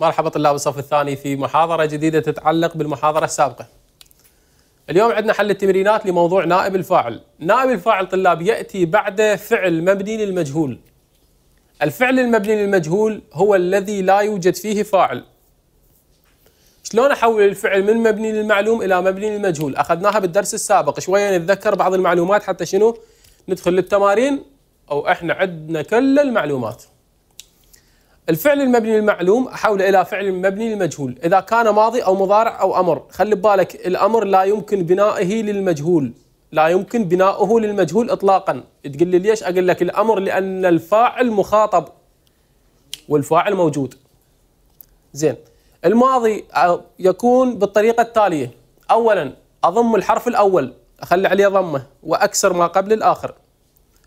مرحبا طلاب الصف الثاني في محاضرة جديدة تتعلق بالمحاضرة السابقة. اليوم عندنا حل التمرينات لموضوع نائب الفاعل، نائب الفاعل طلاب يأتي بعد فعل مبني للمجهول. الفعل المبني للمجهول هو الذي لا يوجد فيه فاعل. شلون احول الفعل من مبني للمعلوم الى مبني للمجهول؟ اخذناها بالدرس السابق، شوية نتذكر بعض المعلومات حتى شنو؟ ندخل للتمارين او احنا عندنا كل المعلومات. الفعل المبني للمعلوم احوله الى فعل مبني للمجهول اذا كان ماضي او مضارع او امر خلي ببالك الامر لا يمكن بنائه للمجهول لا يمكن بنائه للمجهول اطلاقا تقول لي ليش اقول لك الامر لان الفاعل مخاطب والفاعل موجود زين الماضي يكون بالطريقه التاليه اولا اضم الحرف الاول اخلي عليه ضمه واكسر ما قبل الاخر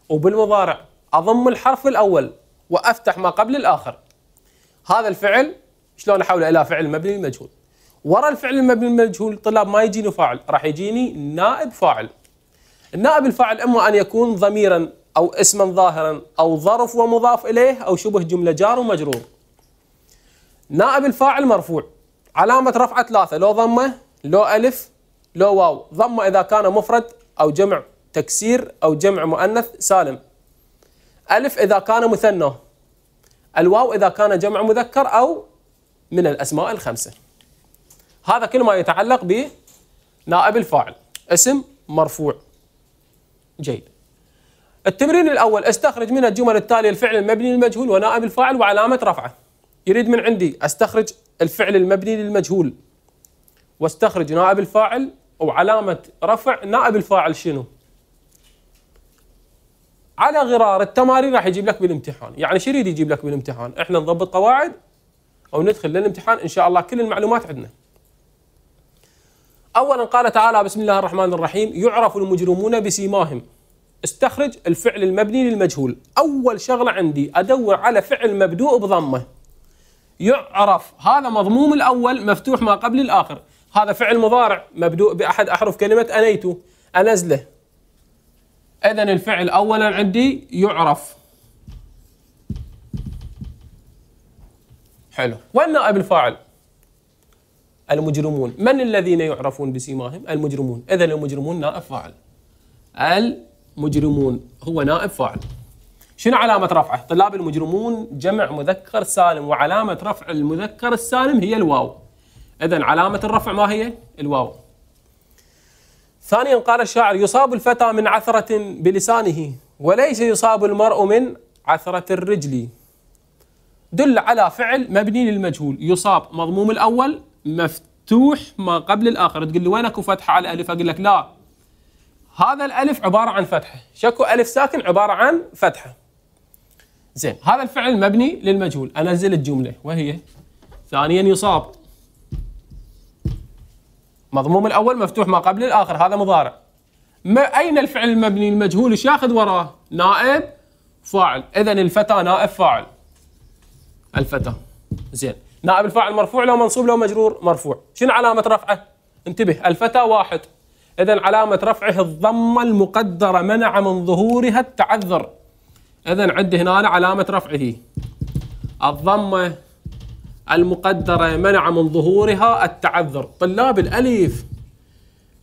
وبالمضارع اضم الحرف الاول وافتح ما قبل الاخر هذا الفعل شلون احوله الى فعل مبني مجهول ورا الفعل المبني المجهول الطلاب ما يجيني فاعل راح يجيني نائب فاعل النائب الفاعل اما ان يكون ضميرا او اسما ظاهرا او ظرف ومضاف اليه او شبه جمله جار ومجرور نائب الفاعل مرفوع علامه رفعه ثلاثه لو ضمه لو الف لو واو ضمه اذا كان مفرد او جمع تكسير او جمع مؤنث سالم الف اذا كان مثنى الواو إذا كان جمع مذكر أو من الأسماء الخمسة هذا كل ما يتعلق بنائب الفاعل اسم مرفوع جيد التمرين الأول استخرج من الجمل التالية الفعل المبني للمجهول ونائب الفاعل وعلامة رفعه يريد من عندي استخرج الفعل المبني للمجهول واستخرج نائب الفاعل وعلامة رفع نائب الفاعل شنو؟ على غرار التمارين راح يجيب لك بالامتحان يعني شو يريد يجيب لك بالامتحان احنا نضبط قواعد او ندخل للامتحان ان شاء الله كل المعلومات عندنا اولا قال تعالى بسم الله الرحمن الرحيم يعرف المجرمون بسيماهم استخرج الفعل المبني للمجهول اول شغله عندي ادور على فعل مبدوء بضمه يعرف هذا مضموم الاول مفتوح ما قبل الاخر هذا فعل مضارع مبدوء باحد احرف كلمه انيت انزله اذا الفعل اولا عندي يعرف حلو وين نائب الفاعل المجرمون من الذين يعرفون بسيماهم المجرمون اذا المجرمون نائب فاعل المجرمون هو نائب فاعل شنو علامة رفعه؟ طلاب المجرمون جمع مذكر سالم وعلامة رفع المذكر السالم هي الواو. إذا علامة الرفع ما هي؟ الواو. ثانيا قال الشاعر يصاب الفتى من عثرة بلسانه وليس يصاب المرء من عثرة الرجل دل على فعل مبني للمجهول يصاب مضموم الأول مفتوح ما قبل الآخر تقول لي وين أكو فتحة على ألف أقول لك لا هذا الألف عبارة عن فتحة شكو ألف ساكن عبارة عن فتحة زين هذا الفعل مبني للمجهول أنزل الجملة وهي ثانيا يصاب مضموم الأول مفتوح ما قبل الآخر هذا مضارع ما أين الفعل المبني المجهول ايش ياخذ وراه؟ نائب فاعل إذا الفتى نائب فاعل الفتى زين نائب الفاعل مرفوع لو منصوب لو مجرور مرفوع شنو علامة رفعه؟ انتبه الفتى واحد إذا علامة رفعه الضمة المقدرة منع من ظهورها التعذر إذا عندي هنا علامة رفعه الضمة المقدرة منع من ظهورها التعذر طلاب الألف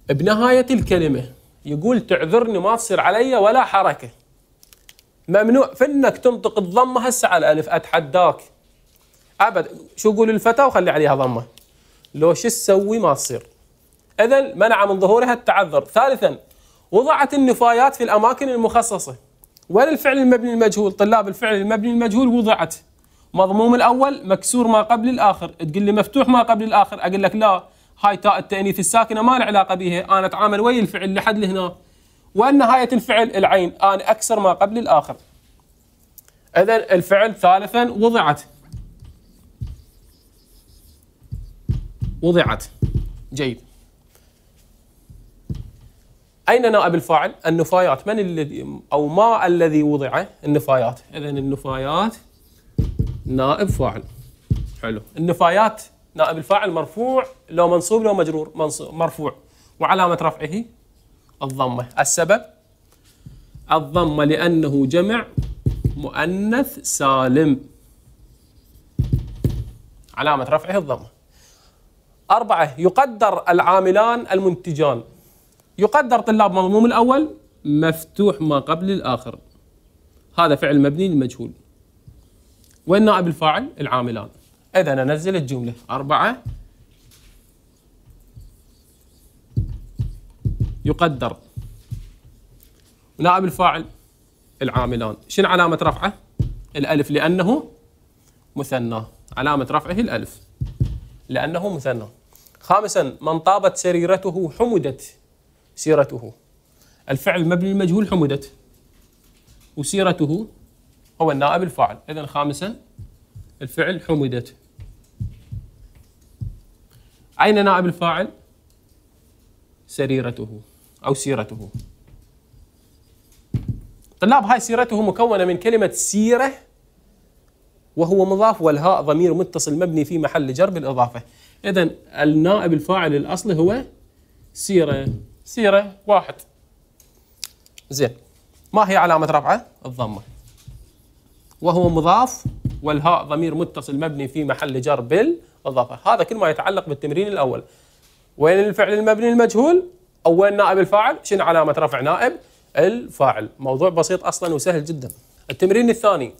بنهاية الكلمة يقول تعذرني ما تصير علي ولا حركة ممنوع فإنك تنطق الضمة هسه على الألف أتحداك أبد شو يقول الفتاة وخلي عليها ضمة لو شو تسوي ما تصير إذا منع من ظهورها التعذر ثالثا وضعت النفايات في الأماكن المخصصة وين الفعل المبني المجهول طلاب الفعل المبني المجهول وضعت مضموم الأول مكسور ما قبل الآخر تقول لي مفتوح ما قبل الآخر أقول لك لا هاي تاء التأنيث الساكنة ما لها علاقة بها أنا أتعامل ويا الفعل لحد لهنا والنهاية الفعل العين أنا أكسر ما قبل الآخر إذا الفعل ثالثا وضعت وضعت جيد أين نائب الفاعل؟ النفايات من الذي أو ما الذي وضع النفايات إذا النفايات نائب فاعل حلو النفايات نائب الفاعل مرفوع لو منصوب لو مجرور منصوب مرفوع وعلامة رفعه الضمة السبب الضمة لأنه جمع مؤنث سالم علامة رفعه الضمة أربعة يقدر العاملان المنتجان يقدر طلاب مضموم الأول مفتوح ما قبل الآخر هذا فعل مبني للمجهول وين نائب الفاعل العاملان اذا انزل الجمله اربعة يقدر نائب الفاعل العاملان شنو علامه رفعه الالف لانه مثنى علامه رفعه الالف لانه مثنى خامسا من طابت سريرته حمدت سيرته الفعل مبني المجهول حمدت وسيرته هو النائب الفاعل إذا خامسا الفعل حمدت أين نائب الفاعل سريرته أو سيرته طلاب هاي سيرته مكونة من كلمة سيرة وهو مضاف والهاء ضمير متصل مبني في محل جر بالإضافة إذا النائب الفاعل الأصلي هو سيرة سيرة واحد زين ما هي علامة رفعه الضمه وهو مضاف والهاء ضمير متصل مبني في محل جر بال أضافة هذا كل ما يتعلق بالتمرين الأول وين الفعل المبني المجهول أو وين نائب الفاعل شنو علامة رفع نائب الفاعل موضوع بسيط أصلا وسهل جدا التمرين الثاني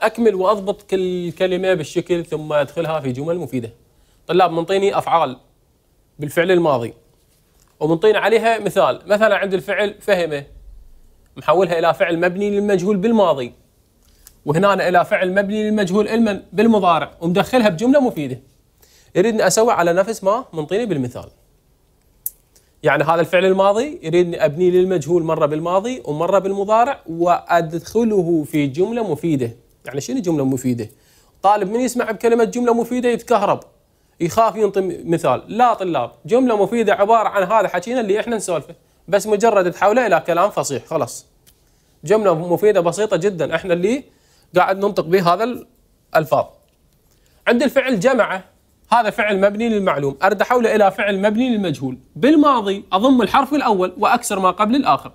أكمل وأضبط كل كلمة بالشكل ثم أدخلها في جمل مفيدة طلاب منطيني أفعال بالفعل الماضي ومنطين عليها مثال مثلا عند الفعل فهمه محولها إلى فعل مبني للمجهول بالماضي وهنا أنا إلى فعل مبني للمجهول علما بالمضارع ومدخلها بجملة مفيدة يريدني أسوي على نفس ما منطيني بالمثال يعني هذا الفعل الماضي يريدني أبني للمجهول مرة بالماضي ومرة بالمضارع وأدخله في جملة مفيدة يعني شنو جملة مفيدة؟ طالب من يسمع بكلمة جملة مفيدة يتكهرب يخاف ينطي مثال لا طلاب جملة مفيدة عبارة عن هذا حكينا اللي احنا نسولفه بس مجرد تحوله إلى كلام فصيح خلاص جملة مفيدة بسيطة جدا احنا اللي قاعد ننطق به هذا الألفاظ عند الفعل جمع هذا فعل مبني للمعلوم أرد حوله إلى فعل مبني للمجهول بالماضي أضم الحرف الأول وأكسر ما قبل الآخر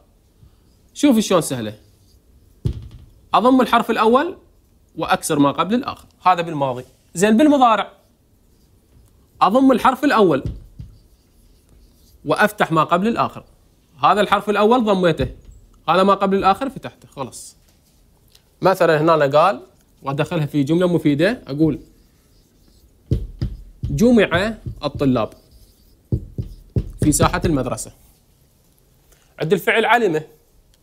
شوف شلون سهلة أضم الحرف الأول وأكسر ما قبل الآخر هذا بالماضي زين بالمضارع أضم الحرف الأول وأفتح ما قبل الآخر هذا الحرف الأول ضميته هذا ما قبل الآخر فتحته خلاص مثلا هنا أنا قال وادخلها في جمله مفيده اقول جمع الطلاب في ساحه المدرسه عند الفعل علمه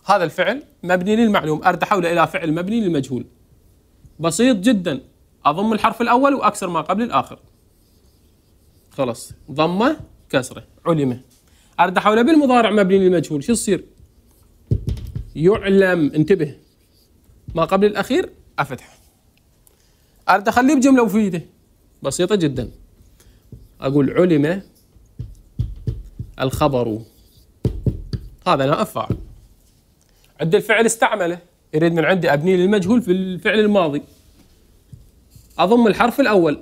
هذا الفعل مبني للمعلوم ارتحول الى فعل مبني للمجهول بسيط جدا اضم الحرف الاول واكسر ما قبل الاخر خلاص ضمه كسره علمه ارتحول بالمضارع مبني للمجهول شو يصير يعلم انتبه ما قبل الأخير أفتح أريد أخليه بجملة مفيدة بسيطة جدا أقول علم الخبر هذا أنا أفعل عند الفعل استعمله يريد من عندي أبني للمجهول في الفعل الماضي أضم الحرف الأول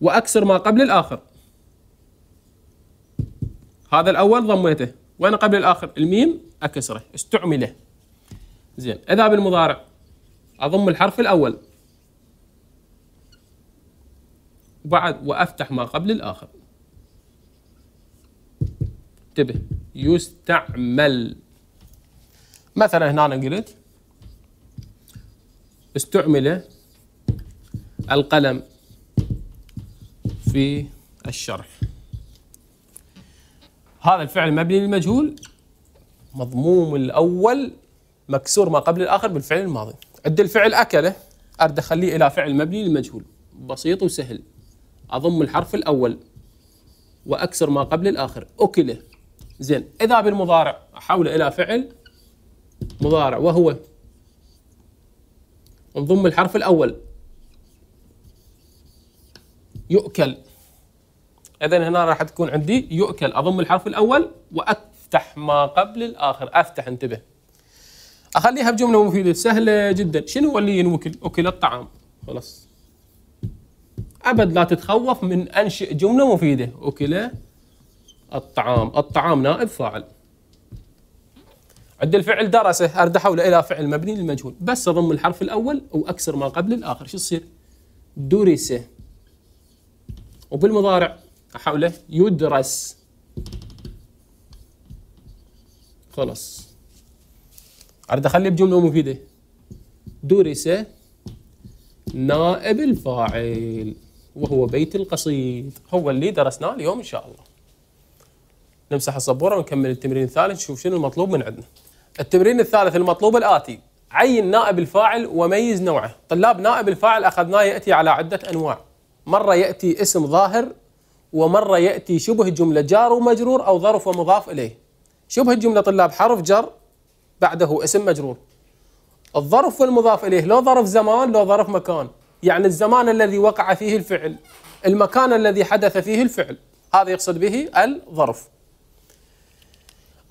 وأكسر ما قبل الآخر هذا الأول ضميته وأنا قبل الآخر الميم أكسره استعمله زين اذا بالمضارع اضم الحرف الاول وبعد وافتح ما قبل الاخر انتبه يستعمل مثلا هنا أنا قلت استعمل القلم في الشرح هذا الفعل مبني للمجهول مضموم الأول مكسور ما قبل الآخر بالفعل الماضي عند الفعل أكله أرد أخليه إلى فعل مبني للمجهول بسيط وسهل أضم الحرف الأول وأكسر ما قبل الآخر أكله زين إذا بالمضارع أحوله إلى فعل مضارع وهو نضم الحرف الأول يؤكل إذا هنا راح تكون عندي يؤكل أضم الحرف الأول وأفتح ما قبل الآخر أفتح انتبه اخليها بجمله مفيده سهله جدا شنو اللي ينوكل اكل الطعام خلاص ابد لا تتخوف من انشئ جمله مفيده اكل الطعام الطعام نائب فاعل عند الفعل درسه ارد حوله الى فعل مبني للمجهول بس اضم الحرف الاول واكسر ما قبل الاخر شو يصير درس وبالمضارع احوله يدرس خلاص أريد أخلي بجملة مفيدة درس نائب الفاعل وهو بيت القصيد هو اللي درسناه اليوم إن شاء الله نمسح السبورة ونكمل التمرين الثالث نشوف شنو المطلوب من عندنا التمرين الثالث المطلوب الآتي عين نائب الفاعل وميز نوعه طلاب نائب الفاعل أخذناه يأتي على عدة أنواع مرة يأتي اسم ظاهر ومرة يأتي شبه جملة جار ومجرور أو ظرف ومضاف إليه شبه الجملة طلاب حرف جر بعده اسم مجرور الظرف والمضاف إليه لو ظرف زمان لو ظرف مكان يعني الزمان الذي وقع فيه الفعل المكان الذي حدث فيه الفعل هذا يقصد به الظرف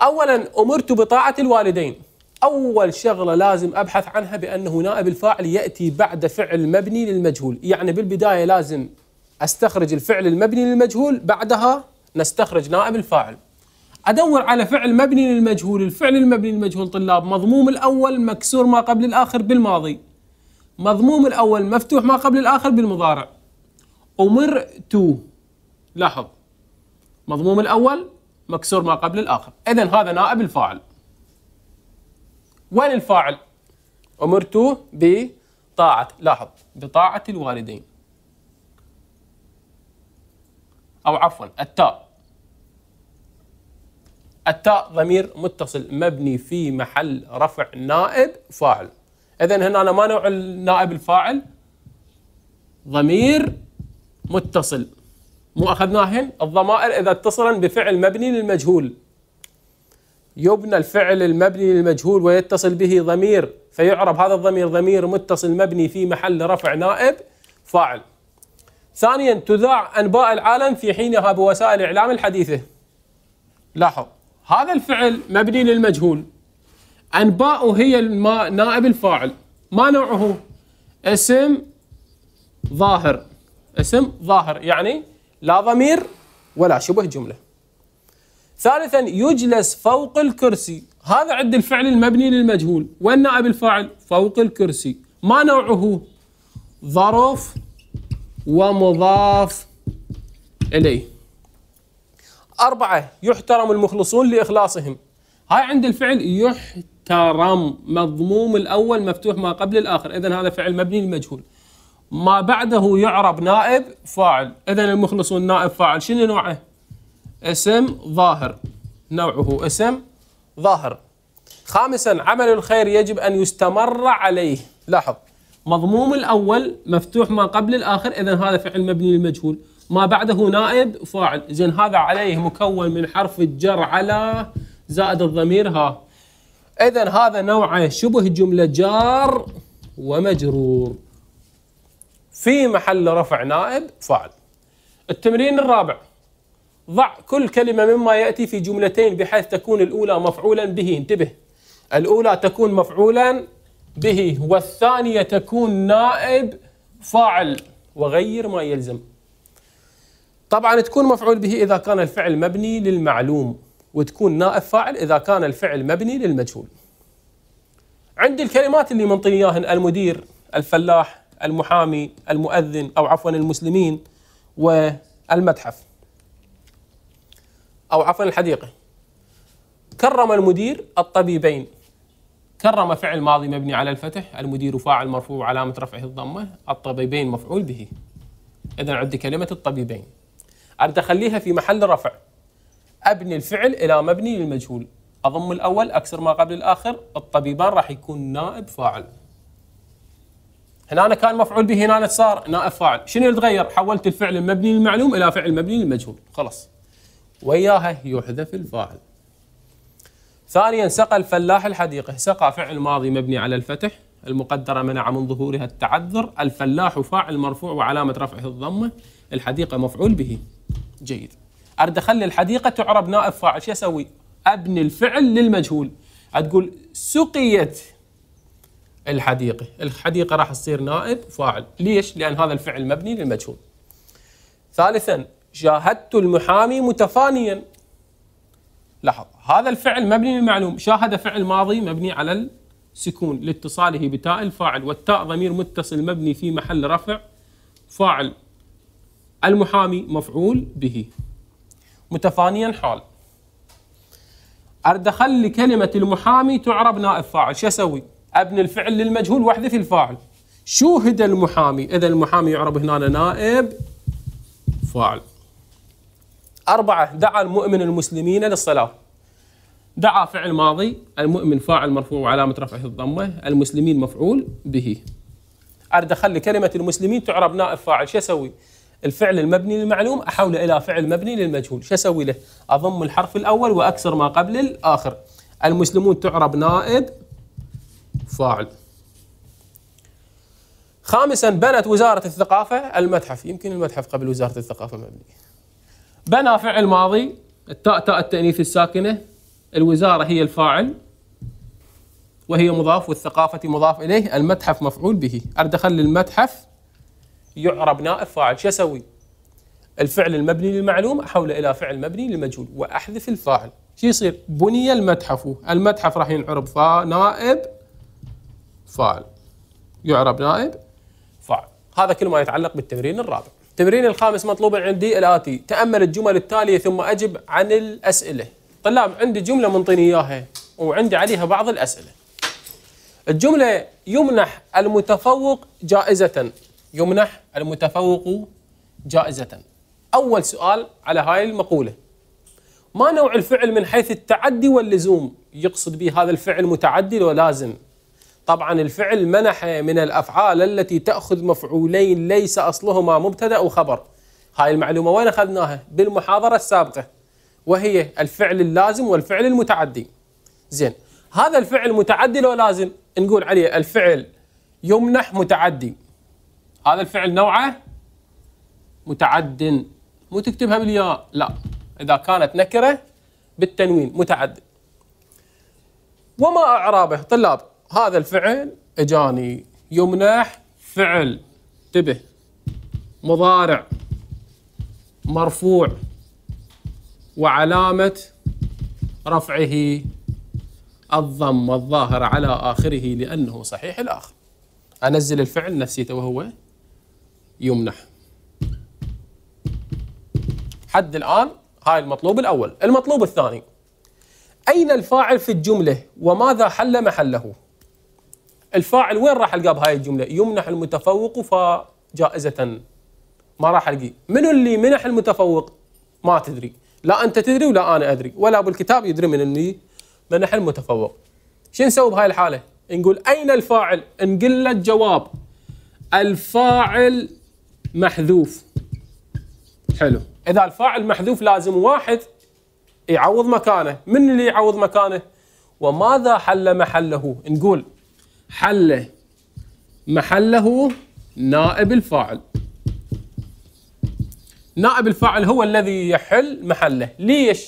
أولا أمرت بطاعة الوالدين أول شغلة لازم أبحث عنها بأنه نائب الفاعل يأتي بعد فعل مبني للمجهول يعني بالبداية لازم أستخرج الفعل المبني للمجهول بعدها نستخرج نائب الفاعل ادور على فعل مبني للمجهول الفعل المبني للمجهول طلاب مضموم الاول مكسور ما قبل الاخر بالماضي مضموم الاول مفتوح ما قبل الاخر بالمضارع امرت لاحظ مضموم الاول مكسور ما قبل الاخر اذا هذا نائب الفاعل وين الفاعل امرت بطاعه لاحظ بطاعه الوالدين او عفوا التاء التاء ضمير متصل مبني في محل رفع نائب فاعل اذا هنا أنا ما نوع النائب الفاعل ضمير متصل مو اخذناهن الضمائر اذا اتصلا بفعل مبني للمجهول يبنى الفعل المبني للمجهول ويتصل به ضمير فيعرب هذا الضمير ضمير متصل مبني في محل رفع نائب فاعل ثانيا تذاع انباء العالم في حينها بوسائل الاعلام الحديثه لاحظ هذا الفعل مبني للمجهول أنباء هي الما نائب الفاعل ما نوعه اسم ظاهر اسم ظاهر يعني لا ضمير ولا شبه جملة ثالثا يجلس فوق الكرسي هذا عند الفعل المبني للمجهول والنائب الفاعل فوق الكرسي ما نوعه ظرف ومضاف إليه أربعة يحترم المخلصون لإخلاصهم هاي عند الفعل يحترم مضموم الأول مفتوح ما قبل الآخر إذا هذا فعل مبني للمجهول ما بعده يعرب نائب فاعل إذا المخلصون نائب فاعل شنو نوعه اسم ظاهر نوعه اسم ظاهر خامسا عمل الخير يجب أن يستمر عليه لاحظ مضموم الأول مفتوح ما قبل الآخر إذا هذا فعل مبني للمجهول ما بعده نائب فاعل زين هذا عليه مكون من حرف الجر على زائد الضمير ها اذا هذا نوعه شبه جمله جار ومجرور في محل رفع نائب فاعل التمرين الرابع ضع كل كلمه مما ياتي في جملتين بحيث تكون الاولى مفعولا به انتبه الاولى تكون مفعولا به والثانيه تكون نائب فاعل وغير ما يلزم طبعا تكون مفعول به إذا كان الفعل مبني للمعلوم وتكون نائب فاعل إذا كان الفعل مبني للمجهول عندي الكلمات اللي منطي إياهن المدير الفلاح المحامي المؤذن أو عفوا المسلمين والمتحف أو عفوا الحديقة كرم المدير الطبيبين كرم فعل ماضي مبني على الفتح المدير فاعل مرفوع علامة رفعه الضمة الطبيبين مفعول به إذا عندي كلمة الطبيبين اريد اخليها في محل رفع ابني الفعل الى مبني للمجهول اضم الاول اكسر ما قبل الاخر الطبيبان راح يكون نائب فاعل هنا أنا كان مفعول به هنا صار نائب فاعل شنو اللي تغير حولت الفعل المبني للمعلوم الى فعل مبني للمجهول خلاص وياها يحذف الفاعل ثانيا سقى الفلاح الحديقه سقى فعل ماضي مبني على الفتح المقدره منع من ظهورها التعذر الفلاح فاعل مرفوع وعلامه رفعه الضمه الحديقه مفعول به جيد اريد اخلي الحديقه تعرب نائب فاعل شو اسوي ابني الفعل للمجهول تقول سقيت الحديقه الحديقه راح تصير نائب فاعل ليش لان هذا الفعل مبني للمجهول ثالثا شاهدت المحامي متفانيا لاحظ هذا الفعل مبني للمعلوم شاهد فعل ماضي مبني على السكون لاتصاله بتاء الفاعل والتاء ضمير متصل مبني في محل رفع فاعل المحامي مفعول به متفانيا حال أردخل اخلي كلمه المحامي تعرب نائب فاعل شو اسوي؟ ابني الفعل للمجهول واحذف الفاعل شوهد المحامي اذا المحامي يعرب هنا نائب فاعل أربعة دعا المؤمن المسلمين للصلاة دعا فعل ماضي المؤمن فاعل مرفوع وعلامة رفعه الضمة المسلمين مفعول به أردخل أخلي كلمة المسلمين تعرب نائب فاعل شو أسوي؟ الفعل المبني للمعلوم احوله الى فعل مبني للمجهول شو اسوي له اضم الحرف الاول واكسر ما قبل الاخر المسلمون تعرب نائب فاعل خامسا بنت وزارة الثقافة المتحف يمكن المتحف قبل وزارة الثقافة مبني بنى فعل ماضي التاء تاء التأنيث الساكنة الوزارة هي الفاعل وهي مضاف والثقافة مضاف إليه المتحف مفعول به أردخل المتحف يعرب نائب فاعل شو اسوي؟ الفعل المبني للمعلوم احوله الى فعل مبني للمجهول واحذف الفاعل شو يصير؟ بني المتحف المتحف راح ينعرب فا نائب فاعل يعرب نائب فاعل هذا كل ما يتعلق بالتمرين الرابع التمرين الخامس مطلوب عندي الاتي تامل الجمل التاليه ثم اجب عن الاسئله طلاب عندي جمله منطيني اياها وعندي عليها بعض الاسئله الجمله يمنح المتفوق جائزه يمنح المتفوق جائزة أول سؤال على هاي المقولة ما نوع الفعل من حيث التعدي واللزوم يقصد به هذا الفعل متعدي ولا لازم طبعا الفعل منح من الأفعال التي تأخذ مفعولين ليس أصلهما مبتدأ وخبر هاي المعلومة وين أخذناها بالمحاضرة السابقة وهي الفعل اللازم والفعل المتعدي زين هذا الفعل متعدي لو لازم نقول عليه الفعل يمنح متعدي هذا الفعل نوعه متعد مو تكتبها بالياء لا إذا كانت نكرة بالتنوين متعد وما أعرابه طلاب هذا الفعل إجاني يمنح فعل انتبه مضارع مرفوع وعلامة رفعه الضم الظاهر على آخره لأنه صحيح الآخر أنزل الفعل نفسيته وهو يمنح حد الآن هاي المطلوب الأول المطلوب الثاني أين الفاعل في الجملة وماذا حل محله الفاعل وين راح القى بهاي الجمله؟ يمنح المتفوق فجائزة ما راح القي، منو اللي منح المتفوق؟ ما تدري، لا انت تدري ولا انا ادري، ولا ابو الكتاب يدري من اللي منح المتفوق. شو نسوي بهاي الحالة؟ نقول اين الفاعل؟ نقل له الجواب الفاعل محذوف حلو اذا الفاعل محذوف لازم واحد يعوض مكانه من اللي يعوض مكانه وماذا حل محله نقول حل محله نائب الفاعل نائب الفاعل هو الذي يحل محله ليش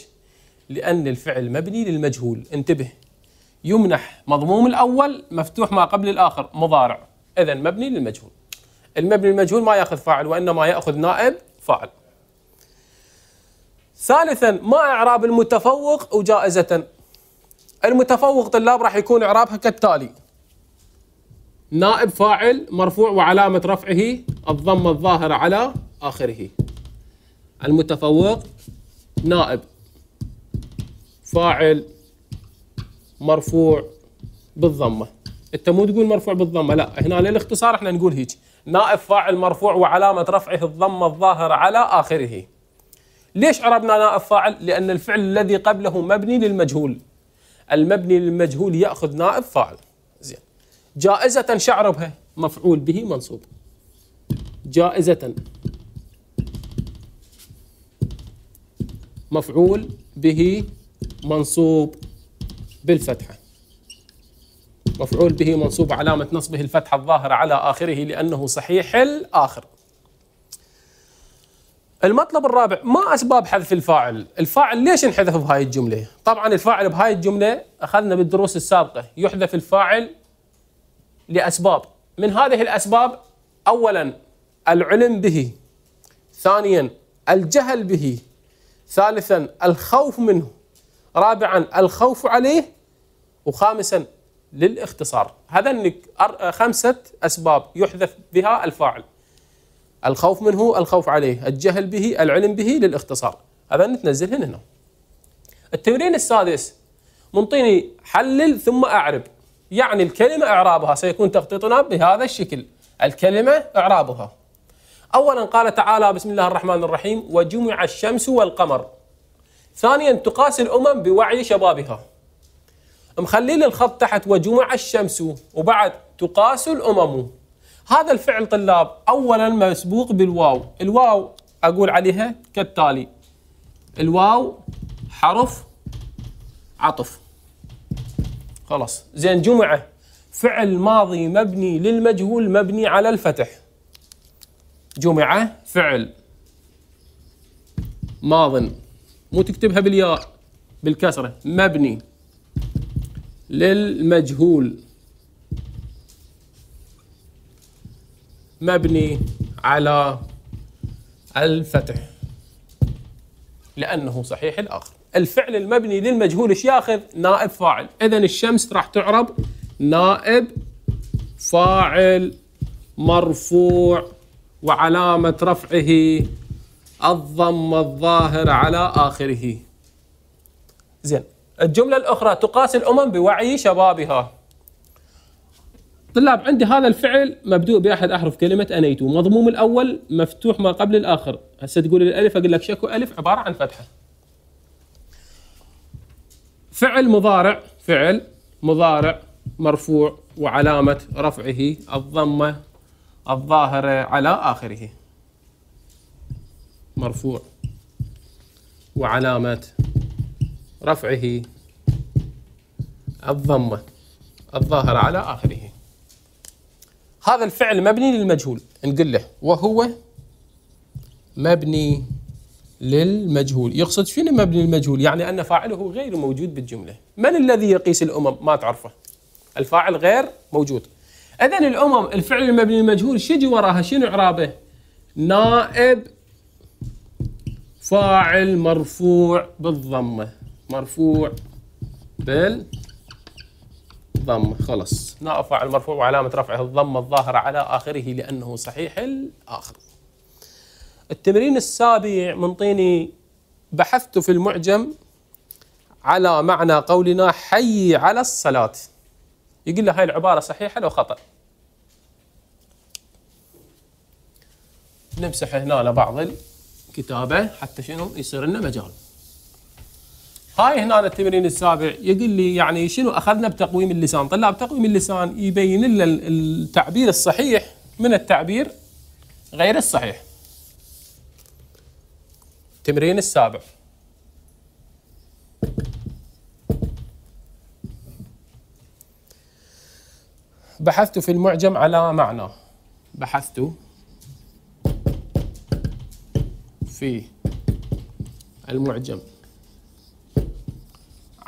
لان الفعل مبني للمجهول انتبه يمنح مضموم الاول مفتوح ما قبل الاخر مضارع اذا مبني للمجهول المبني المجهول ما ياخذ فاعل وانما ياخذ نائب فاعل ثالثا ما اعراب المتفوق وجائزه المتفوق طلاب راح يكون اعرابها كالتالي نائب فاعل مرفوع وعلامه رفعه الضمه الظاهره على اخره المتفوق نائب فاعل مرفوع بالضمه انت مو تقول مرفوع بالضمه لا هنا للاختصار احنا نقول هيك نائب فاعل مرفوع وعلامة رفعه الضمة الظاهرة على آخره ليش عربنا نائب فاعل؟ لأن الفعل الذي قبله مبني للمجهول المبني للمجهول يأخذ نائب فاعل زين جائزة شعربها مفعول به منصوب جائزة مفعول به منصوب بالفتحة مفعول به منصوب علامة نصبه الفتحة الظاهرة على آخره لأنه صحيح الآخر المطلب الرابع ما أسباب حذف الفاعل الفاعل ليش انحذف بهاي الجملة طبعا الفاعل بهاي الجملة أخذنا بالدروس السابقة يحذف الفاعل لأسباب من هذه الأسباب أولا العلم به ثانيا الجهل به ثالثا الخوف منه رابعا الخوف عليه وخامسا للاختصار هذا خمسة أسباب يحذف بها الفاعل الخوف منه الخوف عليه الجهل به العلم به للاختصار هذا نتنزلهن هنا التمرين السادس منطيني حلل ثم أعرب يعني الكلمة إعرابها سيكون تخطيطنا بهذا الشكل الكلمة إعرابها أولا قال تعالى بسم الله الرحمن الرحيم وجمع الشمس والقمر ثانيا تقاس الأمم بوعي شبابها لي الخط تحت وجمع الشمس وبعد تقاس الأمم هذا الفعل طلاب أولا مسبوق بالواو الواو أقول عليها كالتالي الواو حرف عطف خلاص زين جمعة فعل ماضي مبني للمجهول مبني على الفتح جمعة فعل ماض مو تكتبها بالياء بالكسرة مبني للمجهول مبني على الفتح لأنه صحيح الآخر الفعل المبني للمجهول ايش ياخذ نائب فاعل إذا الشمس راح تعرب نائب فاعل مرفوع وعلامة رفعه الضم الظاهر على آخره زين الجملة الأخرى تقاس الأمم بوعي شبابها طلاب عندي هذا الفعل مبدوء بأحد أحرف كلمة أنيتو مضموم الأول مفتوح ما قبل الآخر هسه تقول الألف أقول لك شكو ألف عبارة عن فتحة فعل مضارع فعل مضارع مرفوع وعلامة رفعه الضمة الظاهرة على آخره مرفوع وعلامة رفعه الضمة الظاهرة على آخره هذا الفعل مبني للمجهول نقول له وهو مبني للمجهول يقصد شنو مبني للمجهول يعني أن فاعله غير موجود بالجملة من الذي يقيس الأمم ما تعرفه الفاعل غير موجود إذا الأمم الفعل المبني للمجهول شجي وراها شنو إعرابه نائب فاعل مرفوع بالضمه مرفوع ضم خلص نقف على المرفوع وعلامة رفعه الضمة الظاهرة على آخره لأنه صحيح الآخر التمرين السابع منطيني بحثت في المعجم على معنى قولنا حي على الصلاة يقول له هاي العبارة صحيحة لو خطأ نمسح هنا لبعض الكتابة حتى شنو يصير لنا مجال هاي هنا التمرين السابع يقول لي يعني شنو اخذنا بتقويم اللسان طلاب تقويم اللسان يبين لنا التعبير الصحيح من التعبير غير الصحيح التمرين السابع بحثت في المعجم على معنى بحثت في المعجم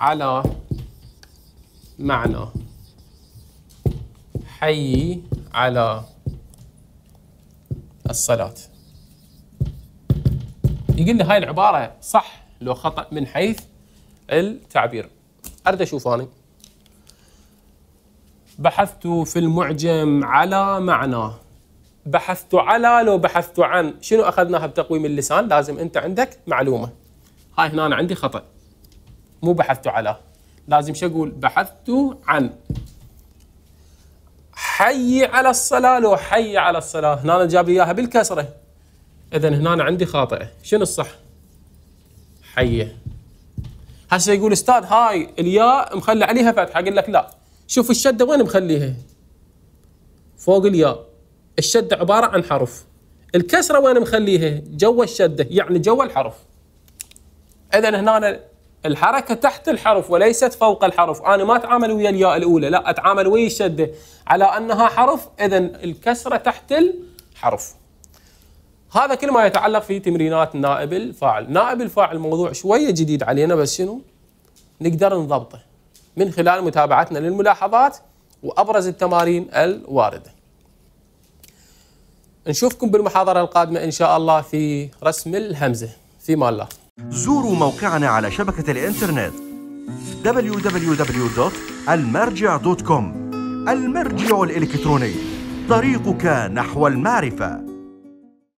على معنى حي على الصلاة يقول لي هاي العبارة صح لو خطأ من حيث التعبير أرد أشوف أنا بحثت في المعجم على معنى بحثت على لو بحثت عن شنو أخذناها بتقويم اللسان لازم أنت عندك معلومة هاي هنا أنا عندي خطأ مو بحثت على لازم شو اقول بحثت عن حي على الصلاه لو حي على الصلاه هنا جاب لي اياها بالكسره اذا هنا عندي خاطئه شنو الصح حيه هسه يقول استاذ هاي الياء مخلي عليها فتحه اقول لك لا شوف الشده وين مخليها فوق الياء الشده عباره عن حرف الكسره وين مخليها جوا الشده يعني جوا الحرف اذا هنا الحركه تحت الحرف وليست فوق الحرف انا ما اتعامل ويا الياء الاولى لا اتعامل ويا الشده على انها حرف اذا الكسره تحت الحرف هذا كل ما يتعلق في تمرينات نائب الفاعل نائب الفاعل موضوع شويه جديد علينا بس شنو نقدر نضبطه من خلال متابعتنا للملاحظات وابرز التمارين الوارده نشوفكم بالمحاضره القادمه ان شاء الله في رسم الهمزه في الله زوروا موقعنا على شبكة الإنترنت www.almarja.com المرجع الإلكتروني طريقك نحو المعرفة